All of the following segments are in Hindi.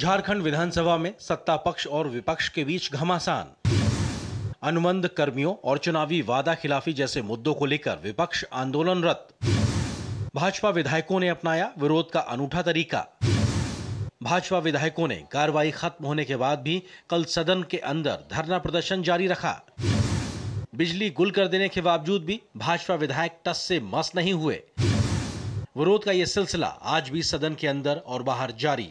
झारखंड विधानसभा में सत्ता पक्ष और विपक्ष के बीच घमासान अनुबंध कर्मियों और चुनावी वादा खिलाफी जैसे मुद्दों को लेकर विपक्ष आंदोलनरत भाजपा विधायकों ने अपनाया विरोध का अनूठा तरीका भाजपा विधायकों ने कार्रवाई खत्म होने के बाद भी कल सदन के अंदर धरना प्रदर्शन जारी रखा बिजली गुल कर देने के बावजूद भी भाजपा विधायक टस से मस नहीं हुए विरोध का यह सिलसिला आज भी सदन के अंदर और बाहर जारी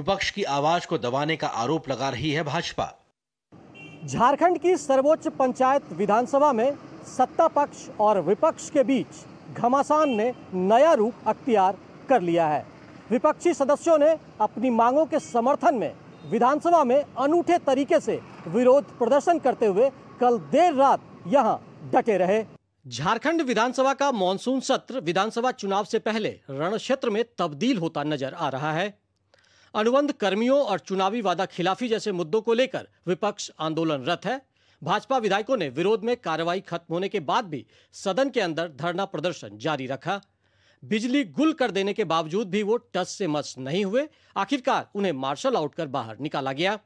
विपक्ष की आवाज को दबाने का आरोप लगा रही है भाजपा झारखंड की सर्वोच्च पंचायत विधानसभा में सत्ता पक्ष और विपक्ष के बीच घमासान ने नया रूप अख्तियार कर लिया है विपक्षी सदस्यों ने अपनी मांगों के समर्थन में विधानसभा में अनूठे तरीके से विरोध प्रदर्शन करते हुए कल देर रात यहां डटे रहे झारखंड विधानसभा का मानसून सत्र विधानसभा चुनाव से पहले रण क्षेत्र में तब्दील होता नजर आ रहा है अनुबंध कर्मियों और चुनावी वादा खिलाफी जैसे मुद्दों को लेकर विपक्ष आंदोलनरत है भाजपा विधायकों ने विरोध में कार्रवाई खत्म होने के बाद भी सदन के अंदर धरना प्रदर्शन जारी रखा बिजली गुल कर देने के बावजूद भी वो टस से मस नहीं हुए आखिरकार उन्हें मार्शल आउट कर बाहर निकाला गया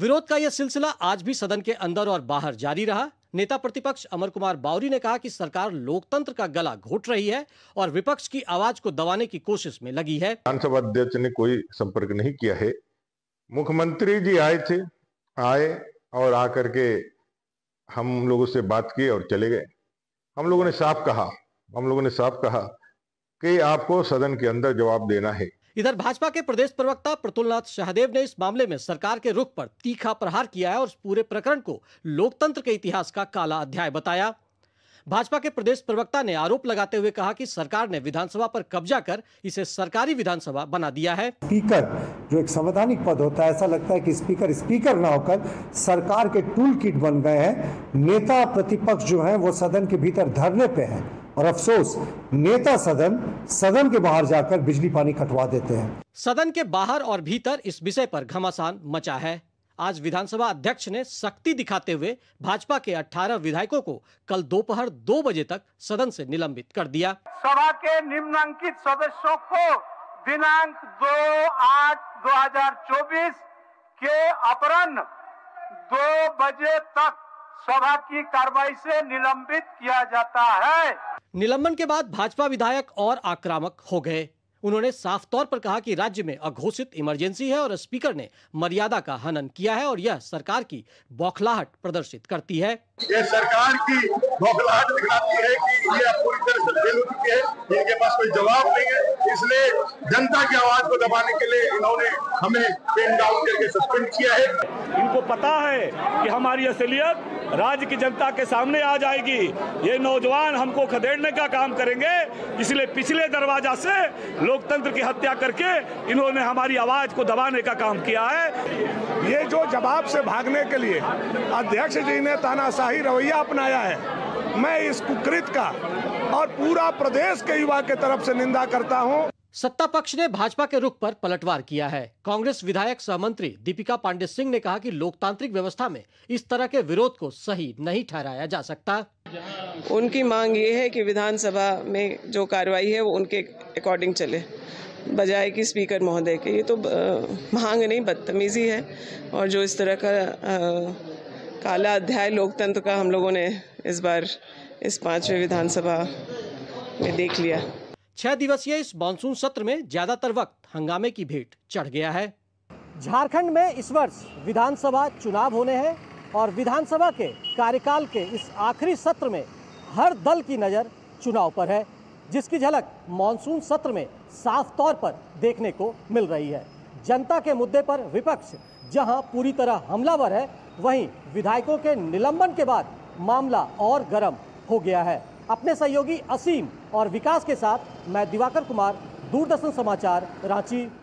विरोध का यह सिलसिला आज भी सदन के अंदर और बाहर जारी रहा नेता प्रतिपक्ष अमर कुमार बावरी ने कहा कि सरकार लोकतंत्र का गला घोट रही है और विपक्ष की आवाज को दबाने की कोशिश में लगी है विधानसभा अध्यक्ष ने कोई संपर्क नहीं किया है मुख्यमंत्री जी आए थे आए और आकर के हम लोगों से बात की और चले गए हम लोगों ने साफ कहा हम लोगों ने साफ कहा कि आपको सदन के अंदर जवाब देना है इधर भाजपा के प्रदेश प्रवक्ता प्रतुलनाथ शाहदेव ने इस मामले में सरकार के रुख पर तीखा प्रहार किया है और पूरे प्रकरण को लोकतंत्र के इतिहास का काला अध्याय बताया भाजपा के प्रदेश प्रवक्ता ने आरोप लगाते हुए कहा कि सरकार ने विधानसभा पर कब्जा कर इसे सरकारी विधानसभा बना दिया है स्पीकर जो एक संवैधानिक पद होता है ऐसा लगता है कि स्पीकर स्पीकर ना होकर सरकार के टूल किट बन गए हैं नेता प्रतिपक्ष जो है वो सदन के भीतर धरने पे है और अफसोस नेता सदन सदन के बाहर जाकर बिजली पानी कटवा देते हैं सदन के बाहर और भीतर इस विषय पर घमासान मचा है आज विधानसभा अध्यक्ष ने सख्ती दिखाते हुए भाजपा के 18 विधायकों को कल दोपहर दो, दो बजे तक सदन से निलंबित कर दिया सभा के निम्नांकित सदस्यों को दिनांक दो आठ 2024 के अपराह दो बजे तक सभा की कार्रवाई से निलंबित किया जाता है निलंबन के बाद भाजपा विधायक और आक्रामक हो गए उन्होंने साफ तौर पर कहा कि राज्य में अघोषित इमरजेंसी है और स्पीकर ने मर्यादा का हनन किया है और यह सरकार की बौखलाहट प्रदर्शित करती है यह सरकार की बौखलाहट दिखाती है कि यह पूरी तरह से है कोई जवाब नहीं है इसलिए जनता की आवाज को दबाने के लिए इन्होंने हमें पेन डाउन करके सस्पेंड किया है इनको पता है कि हमारी असलियत राज्य की जनता के सामने आ जाएगी ये नौजवान हमको खदेड़ने का काम करेंगे इसलिए पिछले दरवाजा से लोकतंत्र की हत्या करके इन्होंने हमारी आवाज को दबाने का काम किया है ये जो जवाब से भागने के लिए अध्यक्ष जी ने तानाशाही रवैया अपनाया है मैं इस कुकृत का और पूरा प्रदेश के युवा के तरफ से निंदा करता हूँ सत्ता पक्ष ने भाजपा के रुख पर पलटवार किया है कांग्रेस विधायक सहमंत्री दीपिका पांडे सिंह ने कहा कि लोकतांत्रिक व्यवस्था में इस तरह के विरोध को सही नहीं ठहराया जा सकता उनकी मांग ये है कि विधानसभा में जो कार्रवाई है वो उनके अकॉर्डिंग चले बजाय की स्पीकर महोदय के ये तो मांग नहीं बदतमीजी है और जो इस तरह का काला अध्याय लोकतंत्र का हम लोगों ने इस बार इस पांचवें विधानसभा में देख लिया छह दिवसीय इस मानसून सत्र में ज्यादातर वक्त हंगामे की भेंट चढ़ गया है झारखंड में इस वर्ष विधानसभा चुनाव होने हैं और विधानसभा के कार्यकाल के इस आखिरी सत्र में हर दल की नज़र चुनाव पर है जिसकी झलक मानसून सत्र में साफ तौर पर देखने को मिल रही है जनता के मुद्दे पर विपक्ष जहां पूरी तरह हमलावर है वहीं विधायकों के निलंबन के बाद मामला और गर्म हो गया है अपने सहयोगी असीम और विकास के साथ मैं दिवाकर कुमार दूरदर्शन समाचार रांची